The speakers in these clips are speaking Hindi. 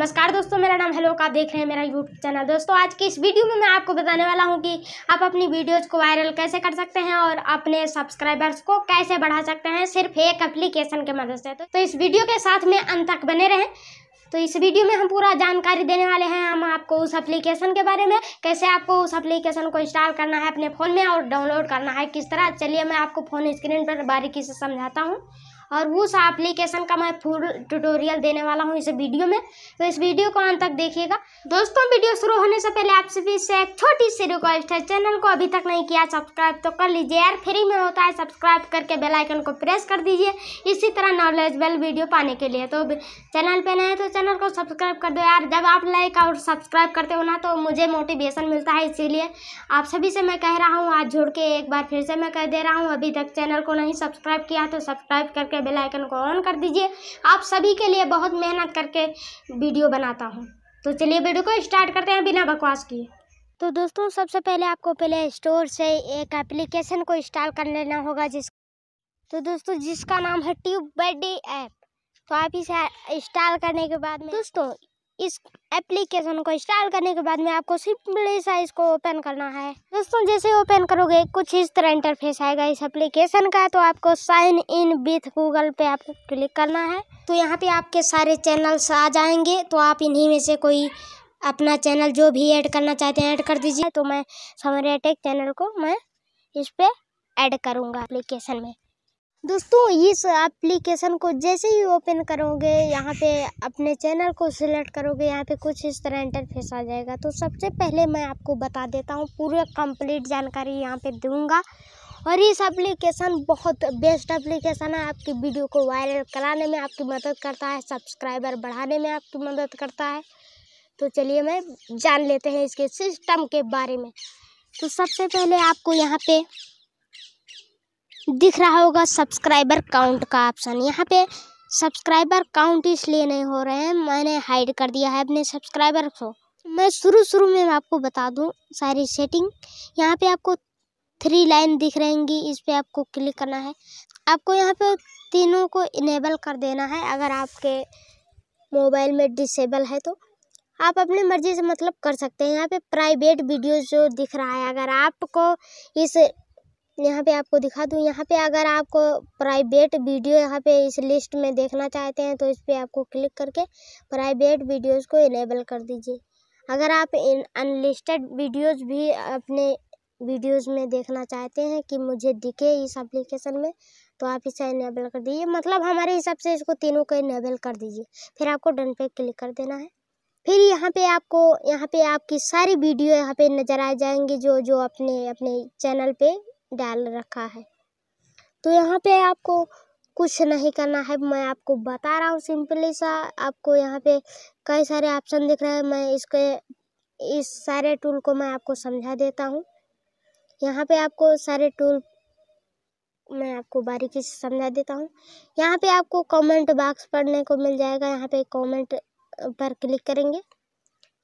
नमस्कार दोस्तों मेरा नाम हेलो का देख रहे हैं मेरा यूट्यूब चैनल दोस्तों आज के इस वीडियो में मैं आपको बताने वाला हूं कि आप अपनी वीडियोस को वायरल कैसे कर सकते हैं और अपने सब्सक्राइबर्स को कैसे बढ़ा सकते हैं सिर्फ एक एप्लीकेशन के मदद से तो इस वीडियो के साथ में अंत तक बने रहें तो इस वीडियो में हम पूरा जानकारी देने वाले हैं हम आपको उस एप्लीकेशन के बारे में कैसे आपको उस एप्लीकेशन को इंस्टॉल करना है अपने फ़ोन में और डाउनलोड करना है किस तरह चलिए मैं आपको फ़ोन स्क्रीन पर बारीकी से समझाता हूँ और उस एप्लीकेशन का मैं फुल ट्यूटोरियल देने वाला हूँ इस वीडियो में तो इस वीडियो को अंत तक देखिएगा दोस्तों वीडियो शुरू होने से पहले आपसे फिर से एक छोटी सी रिक्वेस्ट है चैनल को अभी तक नहीं किया सब्सक्राइब तो कर लीजिए यार फ्री में होता है सब्सक्राइब करके बेलाइकन को प्रेस कर दीजिए इसी तरह नॉलेजबल वीडियो पाने के लिए तो चैनल पर नए तो चैनल को सब्सक्राइब कर दो यार जब आप लाइक और सब्सक्राइब करते हो ना तो मुझे मोटिवेशन मिलता है इसीलिए आप सभी से मैं कह रहा हूँ आज जोड़ के एक बार फिर से मैं कह दे रहा हूँ अभी तक चैनल को नहीं सब्सक्राइब किया तो सब्सक्राइब करके में बेल आइकन को ऑन कर दीजिए आप सभी के लिए बहुत मेहनत करके वीडियो बनाता हूँ तो चलिए वीडियो को स्टार्ट करते हैं बिना बकवास किए तो दोस्तों सबसे पहले आपको प्ले स्टोर से एक एप्लीकेशन को इंस्टॉल कर लेना होगा जिस तो दोस्तों जिसका नाम है ट्यूब बर्थडे ऐप तो आप इसे इंस्टॉल करने के बाद में दोस्तों इस एप्लीकेशन को इंस्टॉल करने के बाद में आपको सिंपली सा इसको ओपन करना है दोस्तों जैसे ओपन करोगे कुछ इस तरह इंटरफेस आएगा इस एप्लीकेशन का तो आपको साइन इन विथ गूगल पे आपको क्लिक करना है तो यहाँ पे आपके सारे चैनल्स आ जाएंगे तो आप इन्हीं में से कोई अपना चैनल जो भी ऐड करना चाहते हैं ऐड कर दीजिए तो मैं समरे टेक चैनल को मैं इस पर ऐड करूँगा एप्लीकेशन में दोस्तों इस एप्लीकेशन को जैसे ही ओपन करोगे यहाँ पे अपने चैनल को सिलेक्ट करोगे यहाँ पे कुछ इस तरह इंटरफेस आ जाएगा तो सबसे पहले मैं आपको बता देता हूँ पूरा कंप्लीट जानकारी यहाँ पे दूंगा और इस एप्लीकेशन बहुत बेस्ट एप्लीकेशन है आपकी वीडियो को वायरल कराने में आपकी मदद करता है सब्सक्राइबर बढ़ाने में आपकी मदद करता है तो चलिए मैं जान लेते हैं इसके सिस्टम के बारे में तो सबसे पहले आपको यहाँ पर दिख रहा होगा सब्सक्राइबर काउंट का ऑप्शन यहाँ पे सब्सक्राइबर काउंट इसलिए नहीं हो रहे हैं मैंने हाइड कर दिया है अपने सब्सक्राइबर को मैं शुरू शुरू में आपको बता दूँ सारी सेटिंग यहाँ पे आपको थ्री लाइन दिख रहेंगी इस पर आपको क्लिक करना है आपको यहाँ पे तीनों को इनेबल कर देना है अगर आपके मोबाइल में डिसेबल है तो आप अपनी मर्ज़ी से मतलब कर सकते हैं यहाँ पे प्राइवेट वीडियो जो दिख रहा है अगर आपको इस यहाँ पे आपको दिखा दूँ यहाँ पे अगर आपको प्राइवेट वीडियो यहाँ पे इस लिस्ट में देखना चाहते हैं तो इस पर आपको क्लिक करके प्राइवेट वीडियोस को इनेबल कर दीजिए अगर आप इन अनलिस्टेड वीडियोस भी अपने वीडियोस में देखना चाहते हैं कि मुझे दिखे इस एप्लीकेशन में तो आप इसे इनेबल कर दीजिए मतलब हमारे हिसाब से इसको तीनों को इनेबल कर दीजिए फिर आपको डन पे क्लिक कर देना है फिर यहाँ पे आपको यहाँ पे आपकी सारी वीडियो यहाँ पे नज़र आ जाएंगी जो जो अपने अपने चैनल पे डाल रखा है तो यहाँ पे आपको कुछ नहीं करना है मैं आपको बता रहा हूँ सिंपली सा आपको यहाँ पे कई सारे ऑप्शन दिख रहे हैं मैं इसके इस सारे टूल को मैं आपको समझा देता हूँ यहाँ पे आपको सारे टूल मैं आपको बारीकी से समझा देता हूँ यहाँ पे आपको कमेंट बॉक्स पढ़ने को मिल जाएगा यहाँ पे कमेंट पर क्लिक करेंगे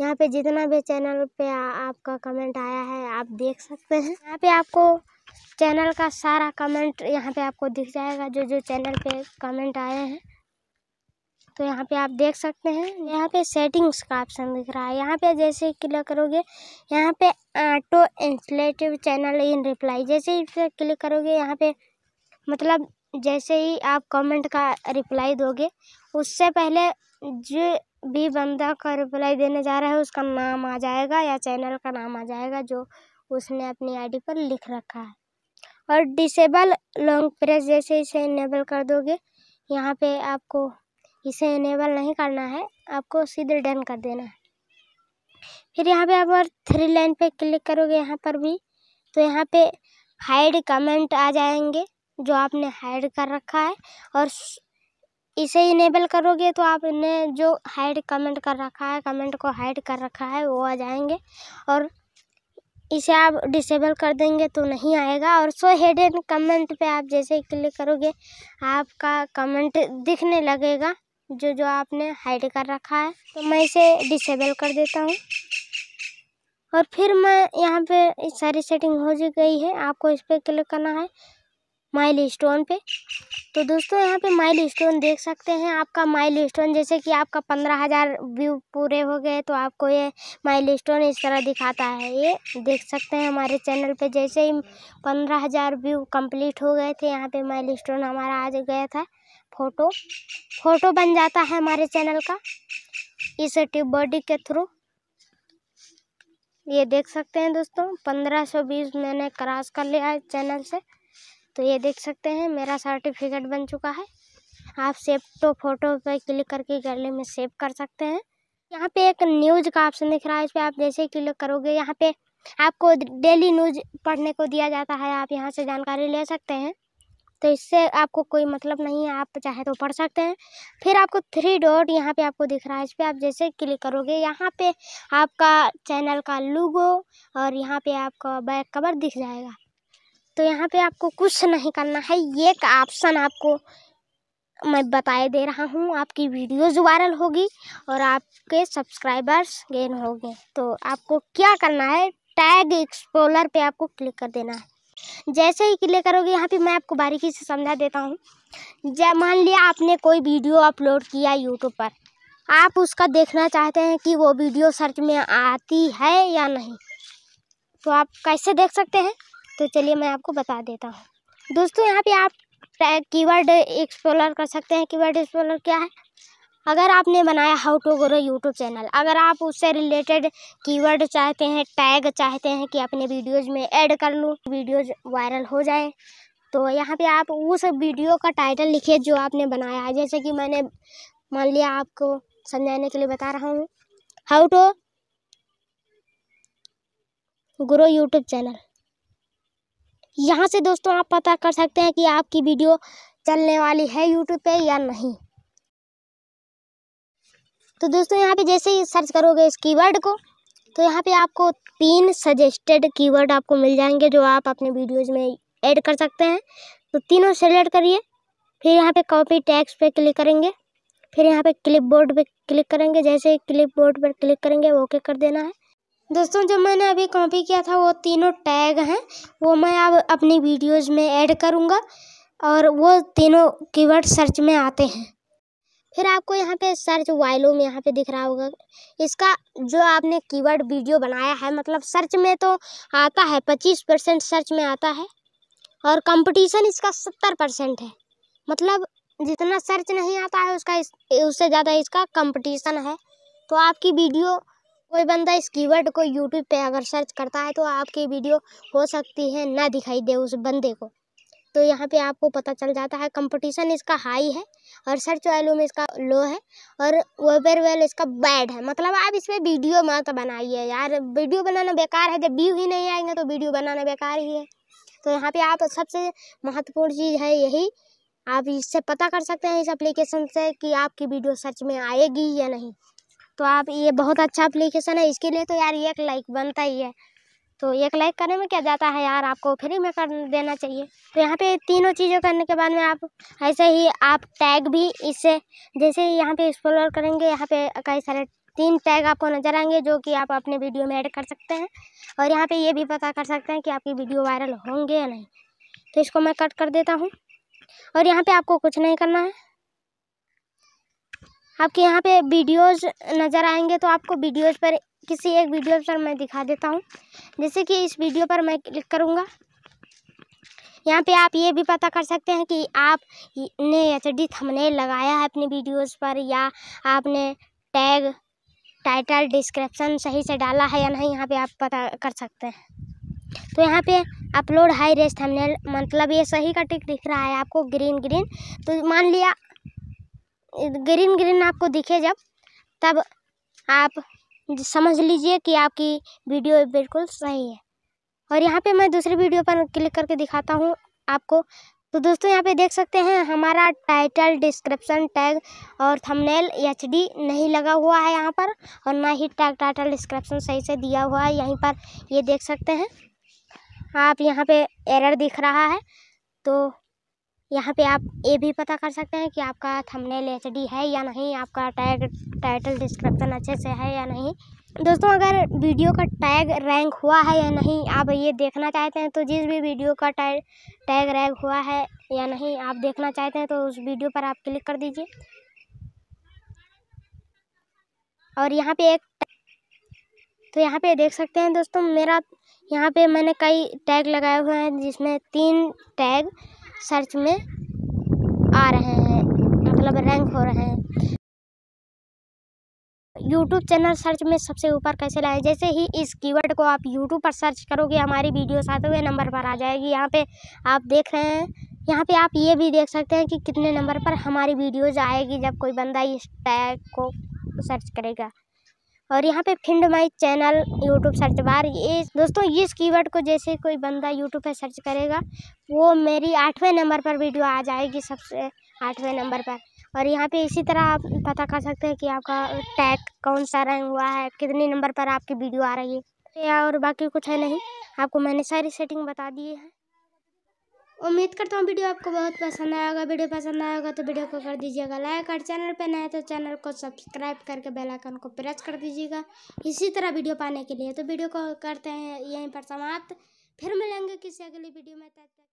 यहाँ पे जितना भी चैनल पे आ, आपका कमेंट आया है आप देख सकते हैं यहाँ पे आपको चैनल का सारा कमेंट यहाँ पे आपको दिख जाएगा जो जो चैनल पे कमेंट आए हैं तो यहाँ पे आप देख सकते हैं यहाँ पे सेटिंग्स का ऑप्शन दिख रहा है यहाँ पे जैसे क्लिक करोगे यहाँ पे ऑटो इंस्टलेटिव चैनल इन रिप्लाई जैसे ही क्लिक करोगे यहाँ पे मतलब जैसे ही आप कमेंट का रिप्लाई दोगे उससे पहले जो भी बंदा का रिप्लाई देने जा रहा है उसका नाम आ जाएगा या चैनल का नाम आ जाएगा जो उसने अपनी आई पर लिख रखा है और डिसेबल लॉन्ग प्रेस जैसे इसे इनेबल कर दोगे यहाँ पे आपको इसे इनेबल नहीं करना है आपको सीधे डन कर देना है फिर यहाँ पे आप और थ्री लाइन पे क्लिक करोगे यहाँ पर भी तो यहाँ पे हाइड कमेंट आ जाएंगे जो आपने हाइड कर रखा है और इसे इनेबल करोगे तो आपने जो हाइड कमेंट कर रखा है कमेंट को हाइड कर रखा है वो आ जाएंगे और इसे आप डिसेबल कर देंगे तो नहीं आएगा और सो हेड एंड कमेंट पे आप जैसे क्लिक करोगे आपका कमेंट दिखने लगेगा जो जो आपने हाइड कर रखा है तो मैं इसे डिसेबल कर देता हूँ और फिर मैं यहाँ पे सारी सेटिंग हो गई है आपको इस पर क्लिक करना है माइल स्टोन पे तो दोस्तों यहाँ पे माइल स्टोन देख सकते हैं आपका माइल स्टोन जैसे कि आपका पंद्रह हज़ार व्यू पूरे हो गए तो आपको ये माइल स्टोन इस तरह दिखाता है ये देख सकते हैं हमारे चैनल पे जैसे ही पंद्रह हज़ार व्यू कंप्लीट हो गए थे यहाँ पे माइल स्टोन हमारा आ गया था फ़ोटो फ़ोटो बन जाता है हमारे चैनल का इस ट्यूब बॉडी के थ्रू ये देख सकते हैं दोस्तों पंद्रह सौ बीस मैंने क्रॉस कर लिया है चैनल से तो ये देख सकते हैं मेरा सर्टिफिकेट बन चुका है आप सेव टो फोटो पर क्लिक करके गैलरी में सेव कर सकते हैं यहाँ पे एक न्यूज़ का ऑप्शन दिख रहा है इस पर आप जैसे क्लिक करोगे यहाँ पे आपको डेली न्यूज पढ़ने को दिया जाता है आप यहाँ से जानकारी ले सकते हैं तो इससे आपको कोई मतलब नहीं है आप चाहे तो पढ़ सकते हैं फिर आपको थ्री डॉट यहाँ पे आपको दिख रहा है इस पर आप जैसे क्लिक करोगे यहाँ पे आपका चैनल का लूगो और यहाँ पे आपका बैक कवर दिख जाएगा तो यहाँ पे आपको कुछ नहीं करना है ये एक ऑप्शन आपको मैं बताए दे रहा हूँ आपकी वीडियोज़ वायरल होगी और आपके सब्सक्राइबर्स गेन होंगे तो आपको क्या करना है टैग एक्सप्लोलर पे आपको क्लिक कर देना है जैसे ही क्लिक करोगे यहाँ पे मैं आपको बारीकी से समझा देता हूँ जब मान लिया आपने कोई वीडियो अपलोड किया यूट्यूब पर आप उसका देखना चाहते हैं कि वो वीडियो सर्च में आती है या नहीं तो आप कैसे देख सकते हैं तो चलिए मैं आपको बता देता हूँ दोस्तों यहाँ पे आप कीवर्ड एक्सप्लोर कर सकते हैं कीवर्ड एक्सप्लोर क्या है अगर आपने बनाया how to grow YouTube channel अगर आप उससे रिलेटेड कीवर्ड चाहते हैं टैग चाहते हैं कि अपने वीडियोज़ में ऐड कर लूँ वीडियोज़ वायरल हो जाए तो यहाँ पे आप उस वीडियो का टाइटल लिखिए जो आपने बनाया है जैसे कि मैंने मान लिया आपको समझाने के लिए बता रहा हूँ how to grow YouTube channel यहाँ से दोस्तों आप पता कर सकते हैं कि आपकी वीडियो चलने वाली है यूट्यूब पे या नहीं तो दोस्तों यहाँ पे जैसे ही सर्च करोगे इस कीवर्ड को तो यहाँ पे आपको तीन सजेस्टेड कीवर्ड आपको मिल जाएंगे जो आप अपने वीडियोज़ में ऐड कर सकते हैं तो तीनों सेलेक्ट करिए फिर यहाँ पे कॉपी टैक्स पे क्लिक करेंगे फिर यहाँ पे क्लिपबोर्ड पे क्लिक करेंगे जैसे क्लिपबोर्ड पर क्लिक करेंगे ओके कर देना है दोस्तों जो मैंने अभी कॉपी किया था वो तीनों टैग हैं वो मैं अब अपनी वीडियोज़ में ऐड करूँगा और वो तीनों कीवर्ड सर्च में आते हैं फिर आपको यहाँ पे सर्च वाइलो में यहाँ पे दिख रहा होगा इसका जो आपने कीवर्ड वीडियो बनाया है मतलब सर्च में तो आता है पच्चीस परसेंट सर्च में आता है और कंपटीशन इसका सत्तर परसेंट है मतलब जितना सर्च नहीं आता है उसका इस, उससे ज़्यादा इसका कंपटीशन है तो आपकी वीडियो कोई बंदा इस कीवर्ड को यूट्यूब पे अगर सर्च करता है तो आपकी वीडियो हो सकती है ना दिखाई दे उस बंदे को तो यहाँ पे आपको पता चल जाता है कंपटीशन इसका हाई है और सर्च वैल्यू में इसका लो है और वेल इसका बैड है मतलब आप इसमें वीडियो मत बनाइए यार वीडियो बनाना बेकार है जब व्यू ही नहीं आएंगे तो वीडियो बनाना बेकार ही है तो यहाँ पे आप सबसे महत्वपूर्ण चीज़ है यही आप इससे पता कर सकते हैं इस अप्लीकेशन से कि आपकी वीडियो सर्च में आएगी या नहीं तो आप ये बहुत अच्छा अप्लीकेशन है इसके लिए तो यार एक लाइक बनता ही है तो एक लाइक करने में क्या जाता है यार आपको फ्री में कर देना चाहिए तो यहाँ पे तीनों चीज़ें करने के बाद में आप ऐसे ही आप टैग भी इससे जैसे ही यहाँ पे एक्सप्लोर करेंगे यहाँ पे कई सारे तीन टैग आपको नज़र आएंगे जो कि आप अपने वीडियो में ऐड कर सकते हैं और यहाँ पे ये भी पता कर सकते हैं कि आपकी वीडियो वायरल होंगे या नहीं तो इसको मैं कट कर देता हूँ और यहाँ पर आपको कुछ नहीं करना है आपके यहाँ पे वीडियोस नज़र आएंगे तो आपको वीडियोस पर किसी एक वीडियो पर मैं दिखा देता हूँ जैसे कि इस वीडियो पर मैं क्लिक करूँगा यहाँ पे आप ये भी पता कर सकते हैं कि आप ने एच डी थंबनेल लगाया है अपनी वीडियोस पर या आपने टैग टाइटल डिस्क्रिप्शन सही से डाला है या नहीं यहाँ पे आप पता कर सकते हैं तो यहाँ पे अपलोड हाई रेस्ट हमने मतलब ये सही का टिक दिख रहा है आपको ग्रीन ग्रीन तो मान लिया ग्रीन ग्रीन आपको दिखे जब तब आप समझ लीजिए कि आपकी वीडियो बिल्कुल सही है और यहाँ पे मैं दूसरी वीडियो पर क्लिक करके दिखाता हूँ आपको तो दोस्तों यहाँ पे देख सकते हैं हमारा टाइटल डिस्क्रिप्शन टैग और थंबनेल एचडी नहीं लगा हुआ है यहाँ पर और ना ही टैग टाइटल डिस्क्रिप्शन सही से दिया हुआ है यहीं पर ये देख सकते हैं आप यहाँ पे एरर दिख रहा है तो यहाँ पे आप ये भी पता कर सकते हैं कि आपका थंबनेल डी है या नहीं आपका टैग टाइटल डिस्क्रिप्शन अच्छे से है या नहीं दोस्तों अगर वीडियो का टैग रैंक हुआ है या नहीं आप ये देखना चाहते हैं तो जिस भी वीडियो का टैग टैग रैंक हुआ है या नहीं आप देखना चाहते हैं तो उस वीडियो पर आप क्लिक कर दीजिए और यहाँ पे एक तो यहाँ पे देख सकते हैं दोस्तों मेरा यहाँ पे मैंने कई टैग लगाए हुए हैं जिसमें तीन टैग सर्च में आ रहे हैं मतलब रैंक हो रहे हैं यूट्यूब चैनल सर्च में सबसे ऊपर कैसे लाएं जैसे ही इस कीवर्ड को आप यूट्यूब पर सर्च करोगे हमारी वीडियो सातवें नंबर पर आ जाएगी यहाँ पे आप देख रहे हैं यहाँ पे आप ये भी देख सकते हैं कि कितने नंबर पर हमारी वीडियोज आएगी जब कोई बंदा इस टैग को सर्च करेगा और यहाँ पे find my channel YouTube search bar ये दोस्तों इस कीवर्ड को जैसे कोई बंदा यूट्यूब पे सर्च करेगा वो मेरी आठवें नंबर पर वीडियो आ जाएगी सबसे आठवें नंबर पर और यहाँ पे इसी तरह आप पता कर सकते हैं कि आपका टैग कौन सा रंग हुआ है कितने नंबर पर आपकी वीडियो आ रही है और बाकी कुछ है नहीं आपको मैंने सारी सेटिंग बता दी है उम्मीद करता हूँ वीडियो आपको बहुत पसंद आएगा वीडियो पसंद आएगा तो वीडियो को कर दीजिएगा लाइक और चैनल पर नए तो चैनल को सब्सक्राइब करके बेल आइकन को प्रेस कर दीजिएगा इसी तरह वीडियो पाने के लिए तो वीडियो को करते हैं यहीं पर समाप्त फिर मिलेंगे किसी अगली वीडियो में तब तक